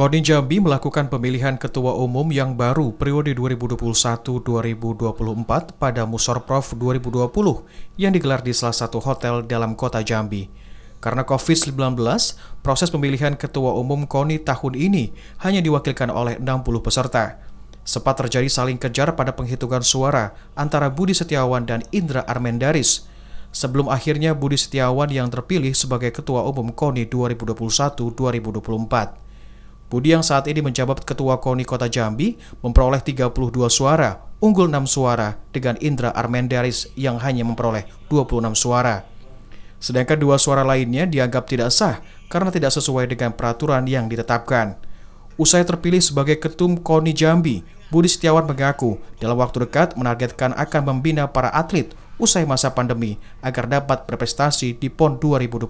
Koni Jambi melakukan pemilihan ketua umum yang baru periode 2021-2024 pada Musorprov 2020 yang digelar di salah satu hotel dalam kota Jambi. Karena COVID-19, proses pemilihan ketua umum KONI tahun ini hanya diwakilkan oleh 60 peserta. Sempat terjadi saling kejar pada penghitungan suara antara Budi Setiawan dan Indra Armendaris. Sebelum akhirnya Budi Setiawan yang terpilih sebagai ketua umum KONI 2021-2024. Budi yang saat ini menjabat Ketua KONI Kota Jambi memperoleh 32 suara, unggul 6 suara dengan Indra Armendaris yang hanya memperoleh 26 suara. Sedangkan dua suara lainnya dianggap tidak sah karena tidak sesuai dengan peraturan yang ditetapkan. Usai terpilih sebagai Ketum KONI Jambi, Budi Setiawan mengaku dalam waktu dekat menargetkan akan membina para atlet usai masa pandemi agar dapat berprestasi di PON 2021.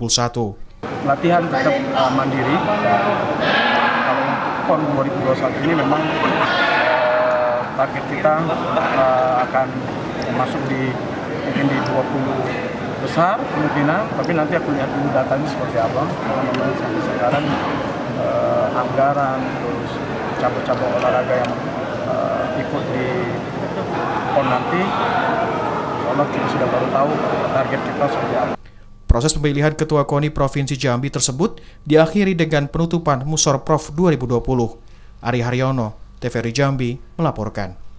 Latihan tetap eh, mandiri, kalau untuk PON 2021 ini memang eh, target kita eh, akan masuk di mungkin di 20 besar kemungkinan, tapi nanti aku lihat dulu datanya seperti apa. Karena sampai sekarang eh, anggaran, terus cabang-cabang olahraga yang ikut di PON nanti, kalau kita sudah baru tahu target kita seperti apa. Proses pemilihan Ketua KONI Provinsi Jambi tersebut diakhiri dengan penutupan Musor Prof 2020. Ari Haryono, TVRI Jambi, melaporkan.